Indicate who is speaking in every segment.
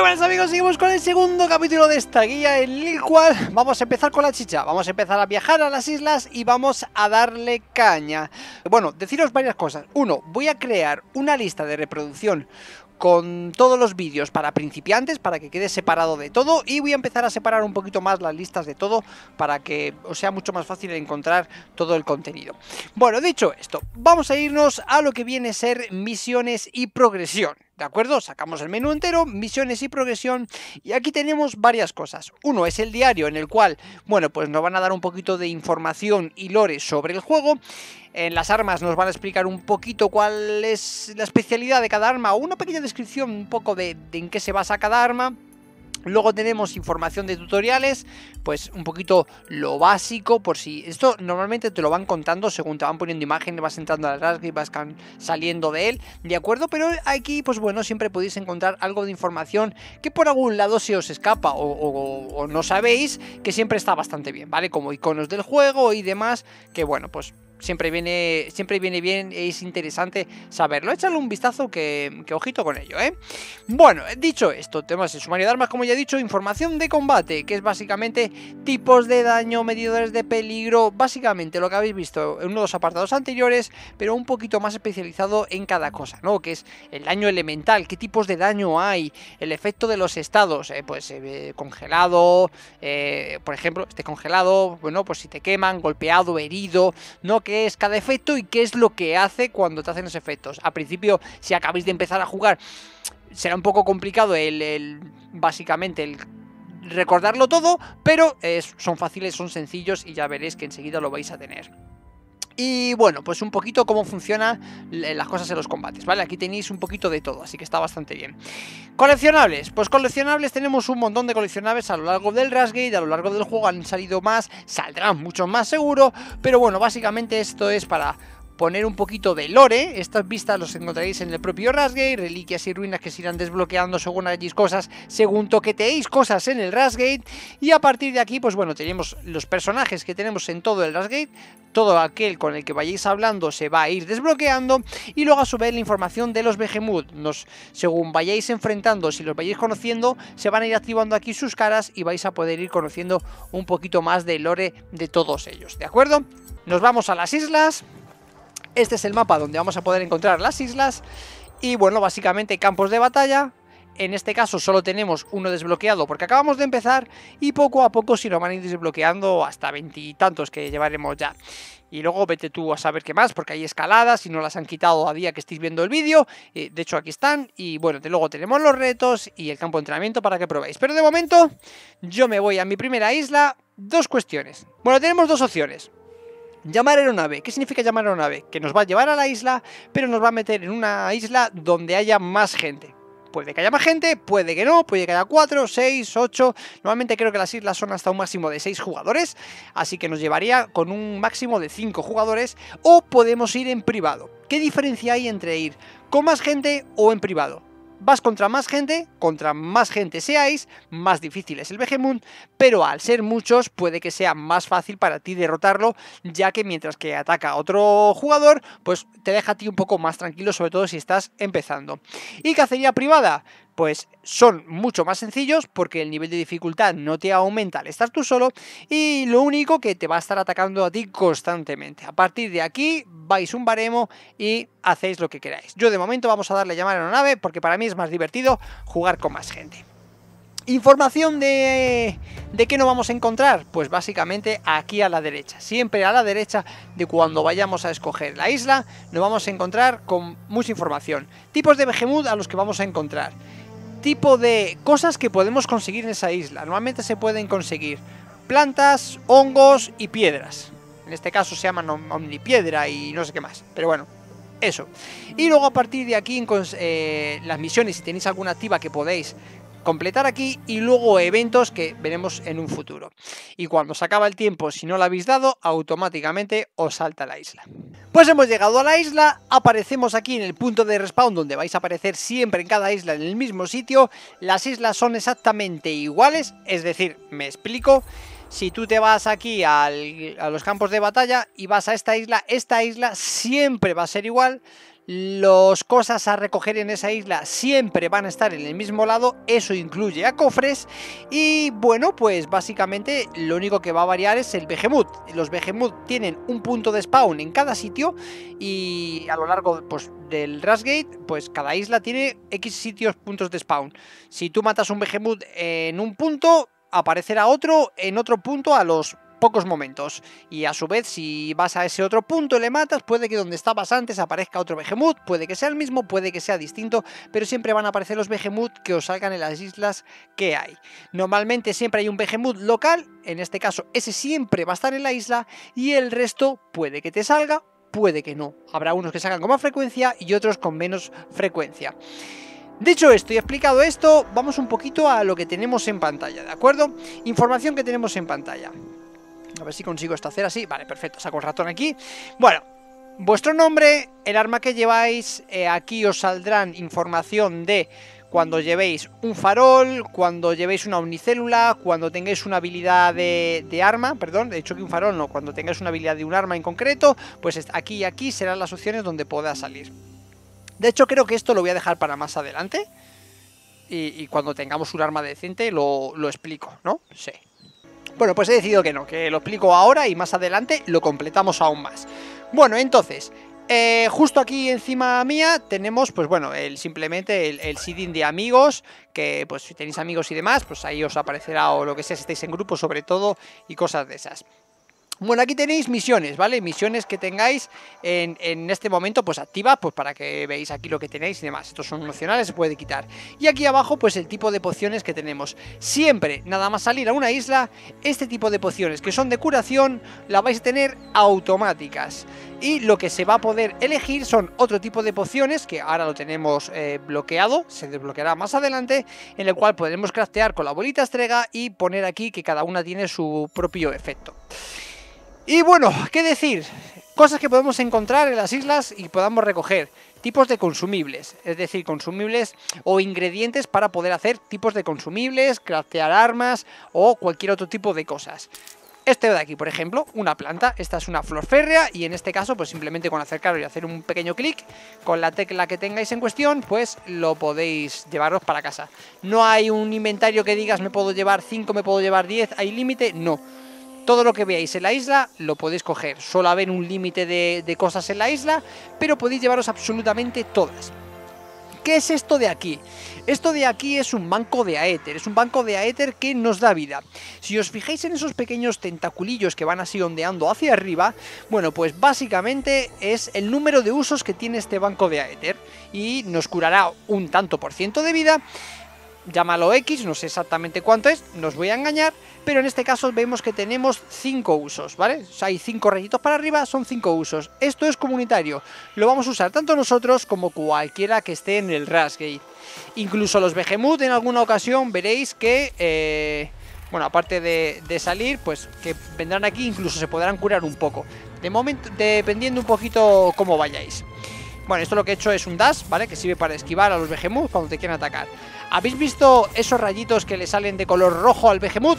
Speaker 1: Bueno, amigos, seguimos con el segundo capítulo de esta guía en el cual vamos a empezar con la chicha, vamos a empezar a viajar a las islas y vamos a darle caña. Bueno, deciros varias cosas. Uno, voy a crear una lista de reproducción con todos los vídeos para principiantes, para que quede separado de todo y voy a empezar a separar un poquito más las listas de todo para que os sea mucho más fácil encontrar todo el contenido. Bueno, dicho esto, vamos a irnos a lo que viene a ser misiones y progresión. ¿De acuerdo? Sacamos el menú entero, misiones y progresión y aquí tenemos varias cosas. Uno es el diario en el cual, bueno, pues nos van a dar un poquito de información y lore sobre el juego. En las armas nos van a explicar un poquito cuál es la especialidad de cada arma o una pequeña descripción un poco de, de en qué se basa cada arma. Luego tenemos información de tutoriales, pues un poquito lo básico, por si esto normalmente te lo van contando según te van poniendo imágenes, vas entrando al rasgo y vas saliendo de él, ¿de acuerdo? Pero aquí, pues bueno, siempre podéis encontrar algo de información que por algún lado se os escapa o no sabéis, que siempre está bastante bien, ¿vale? Como iconos del juego y demás, que bueno, pues siempre viene, siempre viene bien, es interesante saberlo. Échale un vistazo que, ojito con ello, ¿eh? Bueno, dicho esto, temas el sumario de armas, como ya he dicho, información de combate, que es básicamente tipos de daño, medidores de peligro, básicamente lo que habéis visto en uno de los apartados anteriores, pero un poquito más especializado en cada cosa, ¿no? Que es el daño elemental, qué tipos de daño hay, el efecto de los estados, eh, pues eh, congelado, eh, por ejemplo, este congelado, bueno, pues si te queman, golpeado, herido, ¿no? qué es cada efecto y qué es lo que hace cuando te hacen los efectos. A principio, si acabáis de empezar a jugar, será un poco complicado el, básicamente el recordarlo todo, pero son fáciles, son sencillos y ya veréis que enseguida lo vais a tener. Y bueno, pues un poquito cómo funcionan eh, las cosas en los combates, ¿vale? Aquí tenéis un poquito de todo, así que está bastante bien. Coleccionables, pues coleccionables tenemos un montón de coleccionables a lo largo del Rasgate, a lo largo del juego han salido más, saldrán muchos más seguro, pero bueno, básicamente esto es para poner un poquito de lore. Estas vistas los encontraréis en el propio Rasgate, reliquias y ruinas que se irán desbloqueando según hay cosas, según toqueteéis cosas en el Rasgate. Y a partir de aquí, pues bueno, tenemos los personajes que tenemos en todo el Rasgate, todo aquel con el que vayáis hablando se va a ir desbloqueando y luego a su vez la información de los Behemoth. Nos, según vayáis enfrentando, si los vayáis conociendo, se van a ir activando aquí sus caras y vais a poder ir conociendo un poquito más de lore de todos ellos, ¿de acuerdo? Nos vamos a las islas. Este es el mapa donde vamos a poder encontrar las islas y bueno, básicamente campos de batalla. En este caso solo tenemos uno desbloqueado porque acabamos de empezar y poco a poco si lo van a ir desbloqueando hasta veintitantos que llevaremos ya. Y luego vete tú a saber qué más, porque hay escaladas y no las han quitado a día que estéis viendo el vídeo. Eh, de hecho, aquí están. Y bueno, de luego tenemos los retos y el campo de entrenamiento para que probéis. Pero de momento, yo me voy a mi primera isla. Dos cuestiones. Bueno, tenemos dos opciones. Llamar aeronave. ¿Qué significa llamar aeronave? Que nos va a llevar a la isla, pero nos va a meter en una isla donde haya más gente. Puede que haya más gente, puede que no, puede que haya 4, 6, 8. Normalmente creo que las islas son hasta un máximo de 6 jugadores, así que nos llevaría con un máximo de 5 jugadores. O podemos ir en privado. ¿Qué diferencia hay entre ir con más gente o en privado? Vas contra más gente, contra más gente seáis, más difícil es el Behemoth, pero al ser muchos puede que sea más fácil para ti derrotarlo, ya que mientras que ataca a otro jugador, pues te deja a ti un poco más tranquilo, sobre todo si estás empezando. ¿Y cacería privada? pues son mucho más sencillos porque el nivel de dificultad no te aumenta al estar tú solo y lo único que te va a estar atacando a ti constantemente. A partir de aquí vais un baremo y hacéis lo que queráis. Yo de momento vamos a darle a llamar a la nave porque para mí es más divertido jugar con más gente. Información de, de qué nos vamos a encontrar, pues básicamente aquí a la derecha, siempre a la derecha de cuando vayamos a escoger la isla, nos vamos a encontrar con mucha información, tipos de Behemoth a los que vamos a encontrar, tipo de cosas que podemos conseguir en esa isla. Normalmente se pueden conseguir plantas, hongos y piedras. En este caso se llaman omnipiedra y no sé qué más. Pero bueno, eso. Y luego a partir de aquí, eh, las misiones, si tenéis alguna activa que podéis, completar aquí y luego eventos que veremos en un futuro. Y cuando se acaba el tiempo, si no lo habéis dado, automáticamente os salta la isla. Pues hemos llegado a la isla, aparecemos aquí en el punto de respawn donde vais a aparecer siempre en cada isla en el mismo sitio. Las islas son exactamente iguales, es decir, me explico si tú te vas aquí a los campos de batalla y vas a esta isla, esta isla siempre va a ser igual. Las cosas a recoger en esa isla siempre van a estar en el mismo lado, eso incluye a cofres y bueno, pues básicamente lo único que va a variar es el behemoth. Los behemoth tienen un punto de spawn en cada sitio y a lo largo pues, del Rasgate, pues cada isla tiene X sitios puntos de spawn. Si tú matas un behemoth en un punto, aparecerá otro en otro punto a los pocos momentos. Y a su vez, si vas a ese otro punto y le matas, puede que donde estabas antes aparezca otro Behemoth, puede que sea el mismo, puede que sea distinto, pero siempre van a aparecer los Behemoth que os salgan en las islas que hay. Normalmente siempre hay un Behemoth local, en este caso ese siempre va a estar en la isla, y el resto puede que te salga, puede que no. Habrá unos que salgan con más frecuencia y otros con menos frecuencia. Dicho esto y explicado esto, vamos un poquito a lo que tenemos en pantalla, ¿de acuerdo? Información que tenemos en pantalla. A ver si consigo esto hacer así. Vale, perfecto. Saco el ratón aquí. Bueno, vuestro nombre, el arma que lleváis, eh, aquí os saldrán información de cuando llevéis un farol, cuando llevéis una unicélula, cuando tengáis una habilidad de, arma, perdón, de hecho que un farol no, cuando tengáis una habilidad de un arma en concreto, pues aquí y aquí serán las opciones donde pueda salir. De hecho creo que esto lo voy a dejar para más adelante y, cuando tengamos un arma decente lo, lo explico, ¿no? Sí. Bueno, pues he decidido que no, que lo explico ahora y más adelante lo completamos aún más. Bueno, entonces, eh, justo aquí encima mía tenemos, pues bueno, el, simplemente el, el seeding de amigos, que pues si tenéis amigos y demás, pues ahí os aparecerá o lo que sea, si estáis en grupo sobre todo y cosas de esas. Bueno, aquí tenéis misiones, ¿vale? Misiones que tengáis en, este momento, pues activas, pues para que veáis aquí lo que tenéis y demás. Estos son opcionales, se puede quitar. Y aquí abajo, pues el tipo de pociones que tenemos. Siempre, nada más salir a una isla, este tipo de pociones que son de curación, la vais a tener automáticas. Y lo que se va a poder elegir son otro tipo de pociones, que ahora lo tenemos eh, bloqueado, se desbloqueará más adelante, en el cual podremos craftear con la bolita estrega y poner aquí que cada una tiene su propio efecto. Y bueno, ¿qué decir? Cosas que podemos encontrar en las islas y podamos recoger. Tipos de consumibles, es decir, consumibles o ingredientes para poder hacer tipos de consumibles, craftear armas o cualquier otro tipo de cosas. Este de aquí, por ejemplo, una planta. Esta es una flor férrea y en este caso, pues simplemente con acercaros y hacer un pequeño clic con la tecla que tengáis en cuestión, pues lo podéis llevaros para casa. No hay un inventario que digas me puedo llevar 5, me puedo llevar 10, hay límite, no. Todo lo que veáis en la isla lo podéis coger. Solo haber un límite de, cosas en la isla, pero podéis llevaros absolutamente todas. ¿Qué es esto de aquí? Esto de aquí es un banco de aéter, es un banco de aéter que nos da vida. Si os fijáis en esos pequeños tentaculillos que van así ondeando hacia arriba, bueno, pues básicamente es el número de usos que tiene este banco de aéter y nos curará un tanto por ciento de vida llámalo X, no sé exactamente cuánto es, nos voy a engañar, pero en este caso vemos que tenemos 5 usos, ¿vale? hay 5 rayitos para arriba, son 5 usos. Esto es comunitario, lo vamos a usar tanto nosotros como cualquiera que esté en el Rasgate. Incluso los Behemoth en alguna ocasión veréis que... Eh, bueno, aparte de, salir, pues que vendrán aquí, incluso se podrán curar un poco. De momento, dependiendo un poquito cómo vayáis. Bueno, esto lo que he hecho es un dash, ¿vale? Que sirve para esquivar a los Behemoth cuando te quieren atacar. ¿Habéis visto esos rayitos que le salen de color rojo al Behemoth?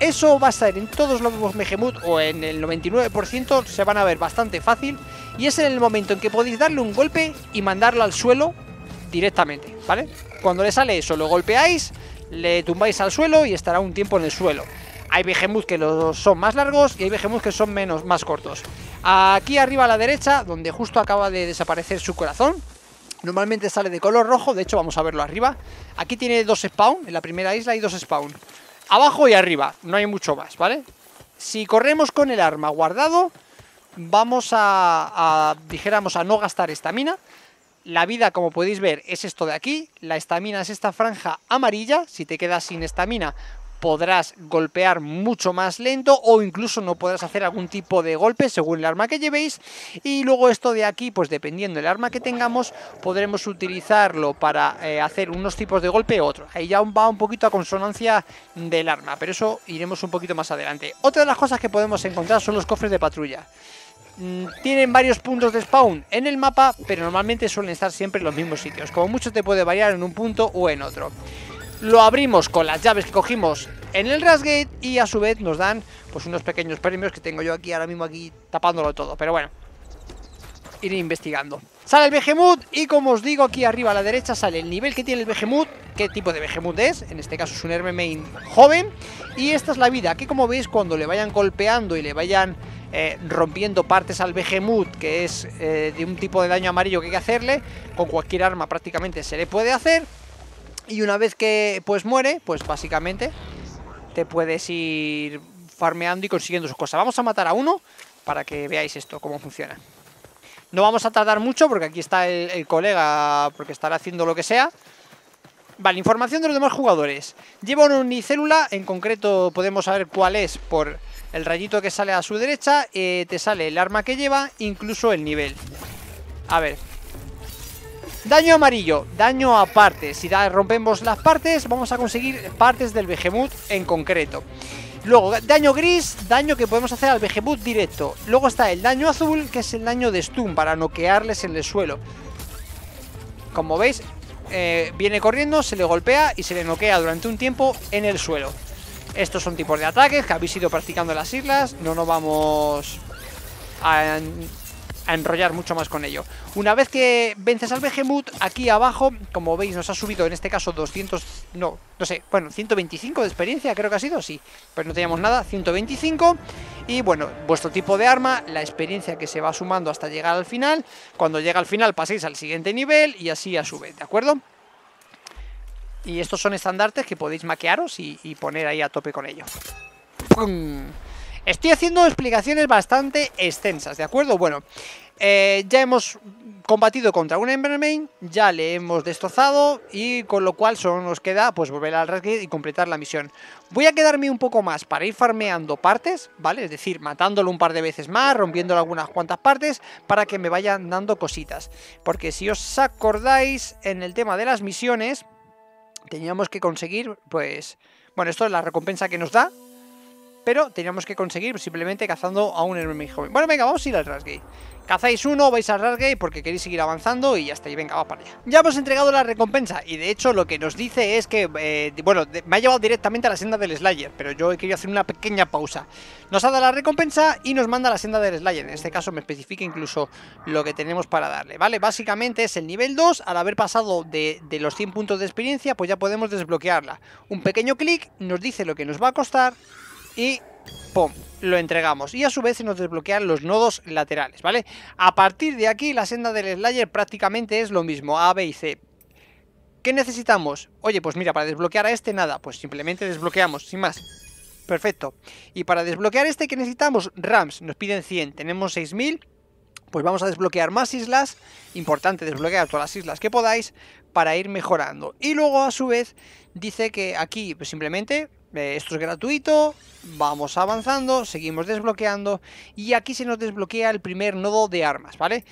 Speaker 1: Eso va a ser en todos los Behemoth o en el 99% se van a ver bastante fácil. Y es en el momento en que podéis darle un golpe y mandarlo al suelo directamente, ¿vale? Cuando le sale eso, lo golpeáis, le tumbáis al suelo y estará un tiempo en el suelo. Hay behemoths que los son más largos y hay behemoths que son menos, más cortos. Aquí arriba a la derecha, donde justo acaba de desaparecer su corazón, normalmente sale de color rojo, de hecho vamos a verlo arriba. Aquí tiene dos spawn, en la primera isla y dos spawn. Abajo y arriba, no hay mucho más, ¿vale? Si corremos con el arma guardado, vamos a, a dijéramos, a no gastar estamina. La vida, como podéis ver, es esto de aquí. La estamina es esta franja amarilla. Si te quedas sin estamina, podrás golpear mucho más lento o incluso no podrás hacer algún tipo de golpe según el arma que llevéis y luego esto de aquí pues dependiendo del arma que tengamos podremos utilizarlo para eh, hacer unos tipos de golpe u otro ahí ya va un poquito a consonancia del arma pero eso iremos un poquito más adelante otra de las cosas que podemos encontrar son los cofres de patrulla mm, tienen varios puntos de spawn en el mapa, pero normalmente suelen estar siempre en los mismos sitios. Como mucho te puede variar en un punto o en otro. Lo abrimos con las llaves que cogimos en el Rasgate y a su vez nos dan pues unos pequeños premios que tengo yo aquí ahora mismo aquí tapándolo todo. Pero bueno, iré investigando. Sale el Behemoth y como os digo aquí arriba a la derecha sale el nivel que tiene el Behemoth, qué tipo de Behemoth es, en este caso es un Herme Main joven. Y esta es la vida, que como veis cuando le vayan golpeando y le vayan eh, rompiendo partes al Behemoth, que es eh, de un tipo de daño amarillo que hay que hacerle, con cualquier arma prácticamente se le puede hacer. Y una vez que pues muere, pues básicamente te puedes ir farmeando y consiguiendo sus cosas. Vamos a matar a uno para que veáis esto, cómo funciona. No vamos a tardar mucho porque aquí está el, colega, porque estará haciendo lo que sea. Vale, información de los demás jugadores. Lleva una unicélula, en concreto podemos saber cuál es por el rayito que sale a su derecha. Eh, te sale el arma que lleva, incluso el nivel. A ver, Daño amarillo, daño a partes. Si rompemos las partes, vamos a conseguir partes del Behemoth en concreto. Luego, daño gris, daño que podemos hacer al Behemoth directo. Luego está el daño azul, que es el daño de stun, para noquearles en el suelo. Como veis, eh, viene corriendo, se le golpea y se le noquea durante un tiempo en el suelo. Estos son tipos de ataques que habéis ido practicando en las islas. No nos vamos a a enrollar mucho más con ello. Una vez que vences al Behemoth, aquí abajo, como veis, nos ha subido en este caso 200, no, no sé, bueno, 125 de experiencia, creo que ha sido, sí, pues no teníamos nada, 125, y bueno, vuestro tipo de arma, la experiencia que se va sumando hasta llegar al final, cuando llega al final paséis al siguiente nivel y así a su vez, ¿de acuerdo? Y estos son estandartes que podéis maquearos y, poner ahí a tope con ello. ¡Pum! Estoy haciendo explicaciones bastante extensas, ¿de acuerdo? Bueno, eh, ya hemos combatido contra un Embermain, ya le hemos destrozado y con lo cual solo nos queda pues volver al raid y completar la misión. Voy a quedarme un poco más para ir farmeando partes, ¿vale? Es decir, matándolo un par de veces más, rompiéndolo algunas cuantas partes para que me vayan dando cositas. Porque si os acordáis, en el tema de las misiones teníamos que conseguir pues... Bueno, esto es la recompensa que nos da, pero teníamos que conseguir simplemente cazando a un enemigo joven. Bueno, venga, vamos a ir al Rasgate. Cazáis uno, vais al Rasgate porque queréis seguir avanzando y está. Y venga, va para allá. Ya hemos entregado la recompensa y de hecho lo que nos dice es que, eh, bueno, me ha llevado directamente a la senda del Slayer, pero yo he querido hacer una pequeña pausa. Nos ha dado la recompensa y nos manda la senda del Slayer, en este caso me especifica incluso lo que tenemos para darle, ¿vale? Básicamente es el nivel 2, al haber pasado de, de los 100 puntos de experiencia, pues ya podemos desbloquearla. Un pequeño clic nos dice lo que nos va a costar y ¡pum! lo entregamos y a su vez se nos desbloquean los nodos laterales, ¿vale? A partir de aquí la senda del Slayer prácticamente es lo mismo, A, B y C. ¿Qué necesitamos? Oye, pues mira, para desbloquear a este nada, pues simplemente desbloqueamos, sin más. Perfecto. Y para desbloquear este, ¿qué necesitamos? Rams, nos piden 100, tenemos 6000, pues vamos a desbloquear más islas, importante desbloquear todas las islas que podáis para ir mejorando. Y luego a su vez dice que aquí pues simplemente eh, esto es gratuito, vamos avanzando, seguimos desbloqueando y aquí se nos desbloquea el primer nodo de armas, ¿vale?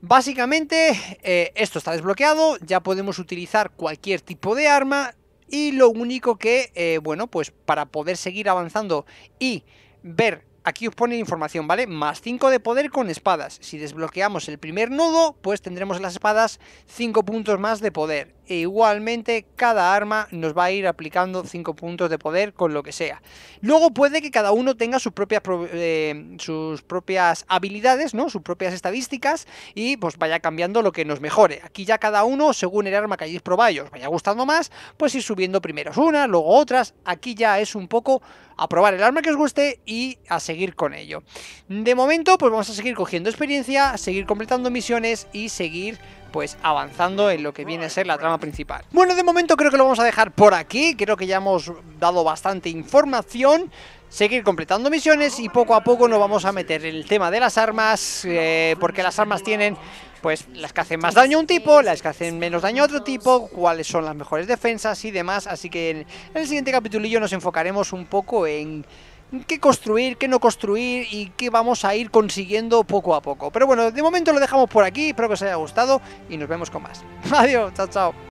Speaker 1: Básicamente eh, esto está desbloqueado, ya podemos utilizar cualquier tipo de arma y lo único que, eh, bueno, pues para poder seguir avanzando y ver aquí os pone información, ¿vale? Más 5 de poder con espadas. Si desbloqueamos el primer nodo, pues tendremos las espadas 5 puntos más de poder e igualmente cada arma nos va a ir aplicando 5 puntos de poder con lo que sea. Luego puede que cada uno tenga sus propias, eh, sus propias habilidades, ¿no? sus propias estadísticas y pues vaya cambiando lo que nos mejore. Aquí ya cada uno, según el arma que hayáis probado y os vaya gustando más, pues ir subiendo primero unas, luego otras. Aquí ya es un poco a probar el arma que os guste y a seguir con ello. De momento pues vamos a seguir cogiendo experiencia, seguir completando misiones y seguir pues avanzando en lo que viene a ser la trama principal. Bueno, de momento creo que lo vamos a dejar por aquí, creo que ya hemos dado bastante información seguir completando misiones y poco a poco nos vamos a meter en el tema de las armas, eh, porque las armas tienen pues las que hacen más daño a un tipo, las que hacen menos daño a otro tipo, cuáles son las mejores defensas y demás, así que en el siguiente capitulillo nos enfocaremos un poco en qué construir, qué no construir y qué vamos a ir consiguiendo poco a poco. Pero bueno, de momento lo dejamos por aquí, espero que os haya gustado y nos vemos con más. Adiós, chao, chao.